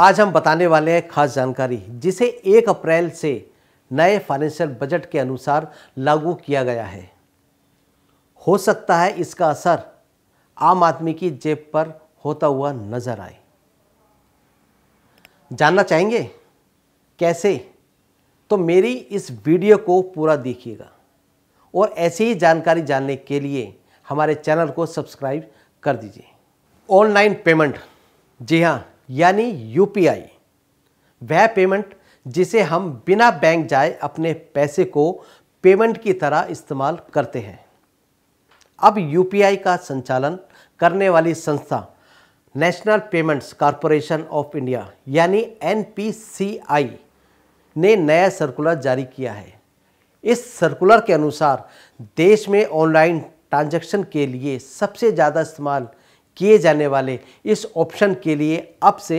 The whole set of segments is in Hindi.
आज हम बताने वाले हैं खास जानकारी जिसे 1 अप्रैल से नए फाइनेंशियल बजट के अनुसार लागू किया गया है हो सकता है इसका असर आम आदमी की जेब पर होता हुआ नजर आए जानना चाहेंगे कैसे तो मेरी इस वीडियो को पूरा देखिएगा और ऐसी ही जानकारी जानने के लिए हमारे चैनल को सब्सक्राइब कर दीजिए ऑनलाइन पेमेंट जी हाँ यानी यू वह पेमेंट जिसे हम बिना बैंक जाए अपने पैसे को पेमेंट की तरह इस्तेमाल करते हैं अब यू का संचालन करने वाली संस्था National Payments Corporation of India यानी एन ने नया सर्कुलर जारी किया है इस सर्कुलर के अनुसार देश में ऑनलाइन ट्रांजैक्शन के लिए सबसे ज़्यादा इस्तेमाल किए जाने वाले इस ऑप्शन के लिए अब से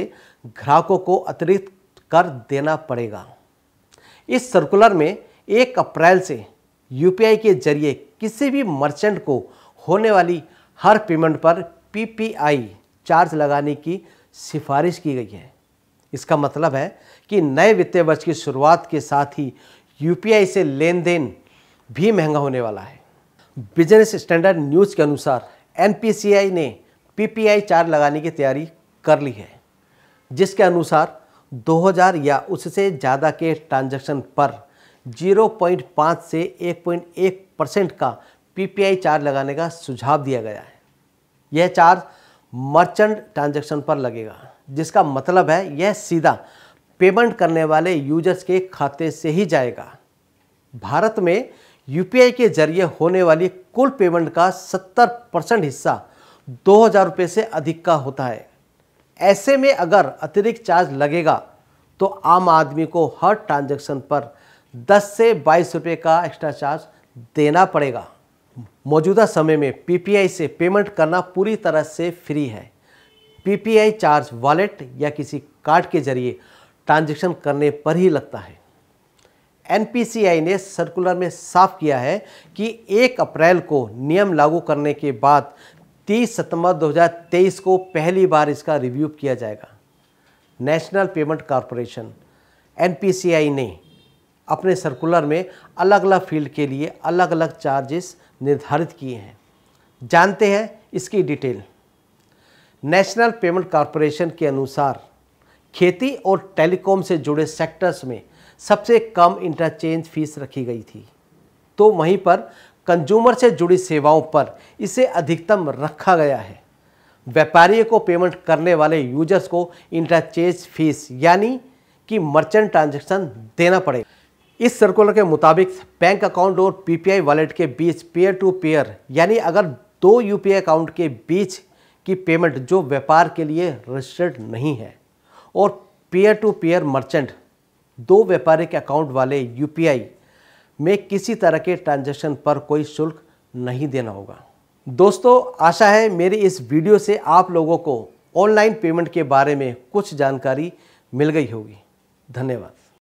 ग्राहकों को अतिरिक्त कर देना पड़ेगा इस सर्कुलर में एक अप्रैल से यूपीआई के जरिए किसी भी मर्चेंट को होने वाली हर पेमेंट पर पीपीआई चार्ज लगाने की सिफारिश की गई है इसका मतलब है कि नए वित्तीय वर्ष की शुरुआत के साथ ही यूपीआई से लेन देन भी महंगा होने वाला है बिजनेस स्टैंडर्ड न्यूज़ के अनुसार एनपीसीआई ने पीपीआई चार लगाने की तैयारी कर ली है जिसके अनुसार 2000 या उससे ज़्यादा के ट्रांजैक्शन पर 0.5 से 1.1 परसेंट का पीपीआई चार्ज लगाने का सुझाव दिया गया है यह चार्ज मर्चेंट ट्रांजैक्शन पर लगेगा जिसका मतलब है यह सीधा पेमेंट करने वाले यूजर्स के खाते से ही जाएगा भारत में यूपीआई के जरिए होने वाली कुल पेमेंट का 70 परसेंट हिस्सा दो हज़ार रुपये से अधिक का होता है ऐसे में अगर अतिरिक्त चार्ज लगेगा तो आम आदमी को हर ट्रांजैक्शन पर 10 से बाईस रुपये का एक्स्ट्रा चार्ज देना पड़ेगा मौजूदा समय में पीपीआई से पेमेंट करना पूरी तरह से फ्री है पीपीआई चार्ज वॉलेट या किसी कार्ड के जरिए ट्रांजैक्शन करने पर ही लगता है एनपीसीआई ने सर्कुलर में साफ किया है कि 1 अप्रैल को नियम लागू करने के बाद 30 सितंबर 2023 को पहली बार इसका रिव्यू किया जाएगा नेशनल पेमेंट कॉरपोरेशन एन ने अपने सर्कुलर में अलग अलग फील्ड के लिए अलग अलग चार्जेस निर्धारित किए हैं जानते हैं इसकी डिटेल नेशनल पेमेंट कॉरपोरेशन के अनुसार खेती और टेलीकॉम से जुड़े सेक्टर्स में सबसे कम इंटरचेंज फीस रखी गई थी तो वहीं पर कंज्यूमर से जुड़ी सेवाओं पर इसे अधिकतम रखा गया है व्यापारी को पेमेंट करने वाले यूजर्स को इंटरचेज फीस यानी कि मर्चेंट ट्रांजैक्शन देना पड़ेगा इस सर्कुलर के मुताबिक बैंक अकाउंट और पीपीआई वॉलेट के बीच पेयर टू पेयर यानी अगर दो यूपीआई अकाउंट के बीच की पेमेंट जो व्यापार के लिए रजिस्टर्ड नहीं है और पेयर टू पेयर मर्चेंट दो व्यापारी के अकाउंट वाले यूपीआई में किसी तरह के ट्रांजैक्शन पर कोई शुल्क नहीं देना होगा दोस्तों आशा है मेरी इस वीडियो से आप लोगों को ऑनलाइन पेमेंट के बारे में कुछ जानकारी मिल गई होगी धन्यवाद